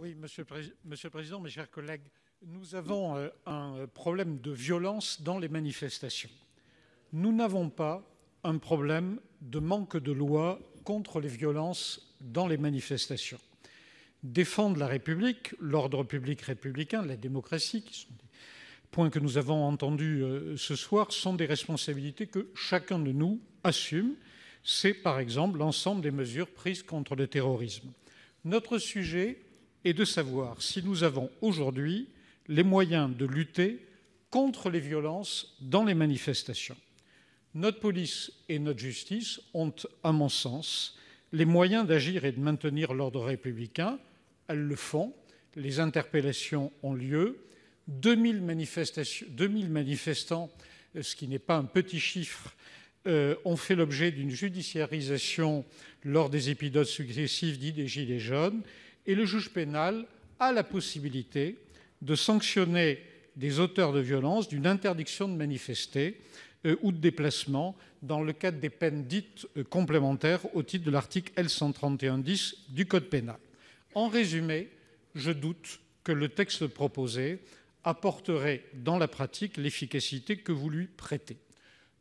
Oui, Monsieur, le Président, mes chers collègues, nous avons euh, un euh, problème de violence dans les manifestations. Nous n'avons pas un problème de manque de loi contre les violences dans les manifestations. Défendre la République, l'ordre public républicain, la démocratie, qui sont des points que nous avons entendus euh, ce soir, sont des responsabilités que chacun de nous assume. C'est par exemple l'ensemble des mesures prises contre le terrorisme. Notre sujet et de savoir si nous avons aujourd'hui les moyens de lutter contre les violences dans les manifestations. Notre police et notre justice ont, à mon sens, les moyens d'agir et de maintenir l'ordre républicain. Elles le font. Les interpellations ont lieu. 2000, manifestants, ce qui n'est pas un petit chiffre, euh, ont fait l'objet d'une judiciarisation lors des épisodes successifs dits des Gilets jaunes et le juge pénal a la possibilité de sanctionner des auteurs de violences d'une interdiction de manifester euh, ou de déplacement dans le cadre des peines dites euh, complémentaires au titre de l'article L131-10 du Code pénal. En résumé, je doute que le texte proposé apporterait dans la pratique l'efficacité que vous lui prêtez.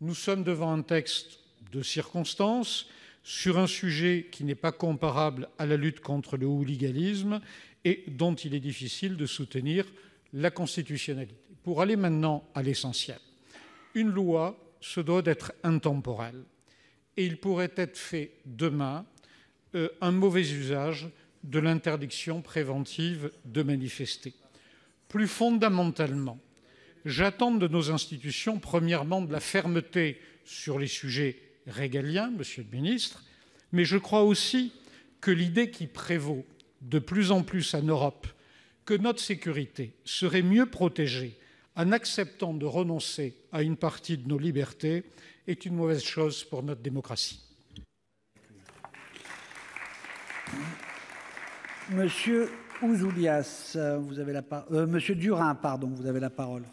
Nous sommes devant un texte de circonstances sur un sujet qui n'est pas comparable à la lutte contre le hooliganisme et dont il est difficile de soutenir la constitutionnalité. Pour aller maintenant à l'essentiel, une loi se doit d'être intemporelle et il pourrait être fait demain euh, un mauvais usage de l'interdiction préventive de manifester. Plus fondamentalement, j'attends de nos institutions, premièrement, de la fermeté sur les sujets régalien, monsieur le ministre, mais je crois aussi que l'idée qui prévaut de plus en plus en Europe, que notre sécurité serait mieux protégée en acceptant de renoncer à une partie de nos libertés, est une mauvaise chose pour notre démocratie. Monsieur Ouzoulias, vous avez la euh, Monsieur Durin, pardon, vous avez la parole.